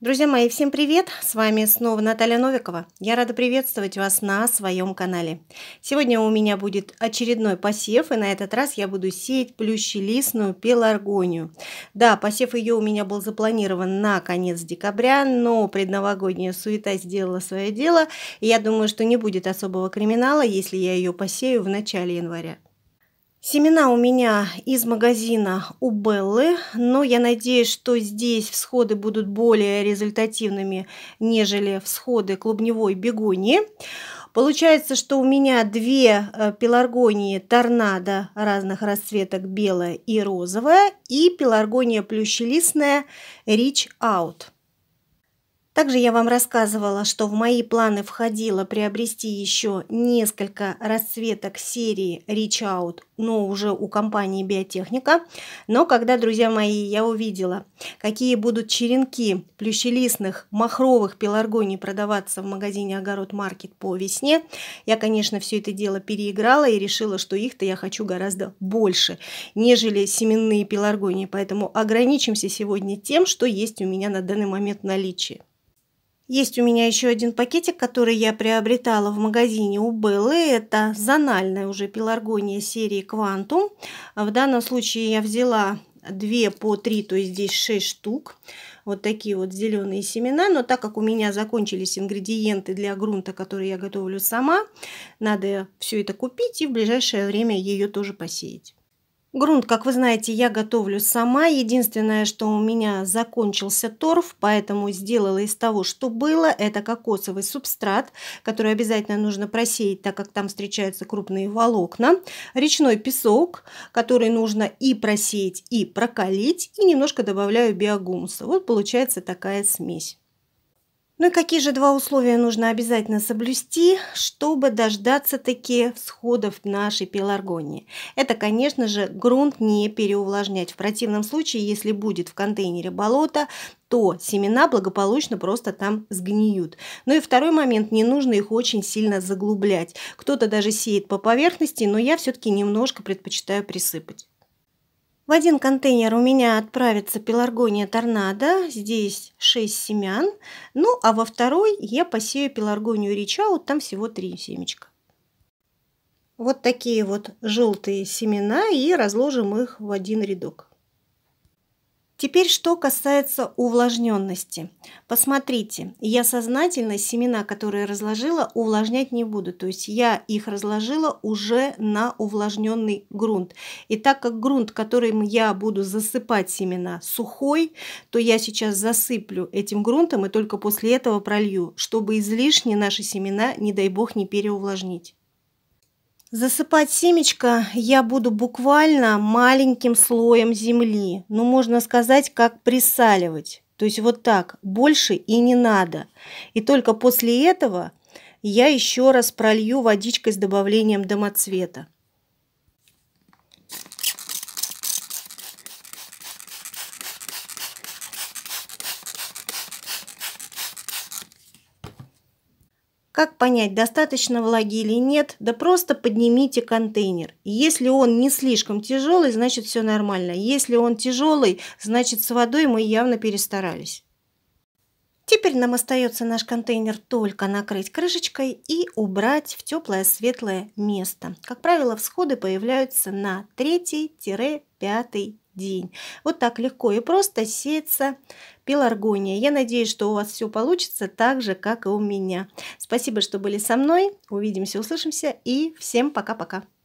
Друзья мои, всем привет! С вами снова Наталья Новикова. Я рада приветствовать вас на своем канале. Сегодня у меня будет очередной посев, и на этот раз я буду сеять плющелистную пеларгонию. Да, посев ее у меня был запланирован на конец декабря, но предновогодняя суета сделала свое дело, и я думаю, что не будет особого криминала, если я ее посею в начале января. Семена у меня из магазина у Беллы, но я надеюсь, что здесь всходы будут более результативными, нежели всходы клубневой бегонии. Получается, что у меня две э, пеларгонии торнадо разных расцветок, белая и розовая, и пеларгония плющелистная Reach Out – также я вам рассказывала, что в мои планы входило приобрести еще несколько расцветок серии Reach Out, но уже у компании Биотехника. Но когда, друзья мои, я увидела, какие будут черенки плющелистных махровых пеларгоний продаваться в магазине Огород Маркет по весне, я, конечно, все это дело переиграла и решила, что их-то я хочу гораздо больше, нежели семенные пеларгонии. Поэтому ограничимся сегодня тем, что есть у меня на данный момент в наличии. Есть у меня еще один пакетик, который я приобретала в магазине у Беллы. Это зональная уже пеларгония серии Quantum. В данном случае я взяла 2 по 3, то есть здесь 6 штук. Вот такие вот зеленые семена. Но так как у меня закончились ингредиенты для грунта, который я готовлю сама, надо все это купить и в ближайшее время ее тоже посеять. Грунт, как вы знаете, я готовлю сама. Единственное, что у меня закончился торф, поэтому сделала из того, что было. Это кокосовый субстрат, который обязательно нужно просеять, так как там встречаются крупные волокна. Речной песок, который нужно и просеять, и прокалить. И немножко добавляю биогумуса. Вот получается такая смесь. Ну и какие же два условия нужно обязательно соблюсти, чтобы дождаться таких всходов нашей пеларгонии? Это, конечно же, грунт не переувлажнять. В противном случае, если будет в контейнере болото, то семена благополучно просто там сгниют. Ну и второй момент, не нужно их очень сильно заглублять. Кто-то даже сеет по поверхности, но я все-таки немножко предпочитаю присыпать. В один контейнер у меня отправится пеларгония торнадо, здесь 6 семян. Ну, а во второй я посею пеларгонию ричаут, там всего 3 семечка. Вот такие вот желтые семена и разложим их в один рядок. Теперь что касается увлажненности. Посмотрите, я сознательно семена, которые разложила, увлажнять не буду. То есть я их разложила уже на увлажненный грунт. И так как грунт, которым я буду засыпать семена, сухой, то я сейчас засыплю этим грунтом и только после этого пролью, чтобы излишне наши семена, не дай бог, не переувлажнить. Засыпать семечко я буду буквально маленьким слоем земли, ну можно сказать, как присаливать. То есть вот так, больше и не надо. И только после этого я еще раз пролью водичкой с добавлением домоцвета. Как понять, достаточно влаги или нет? Да просто поднимите контейнер. Если он не слишком тяжелый, значит все нормально. Если он тяжелый, значит с водой мы явно перестарались. Теперь нам остается наш контейнер только накрыть крышечкой и убрать в теплое светлое место. Как правило, всходы появляются на 3-5 день. Вот так легко и просто сеется пеларгония. Я надеюсь, что у вас все получится так же, как и у меня. Спасибо, что были со мной. Увидимся, услышимся и всем пока-пока.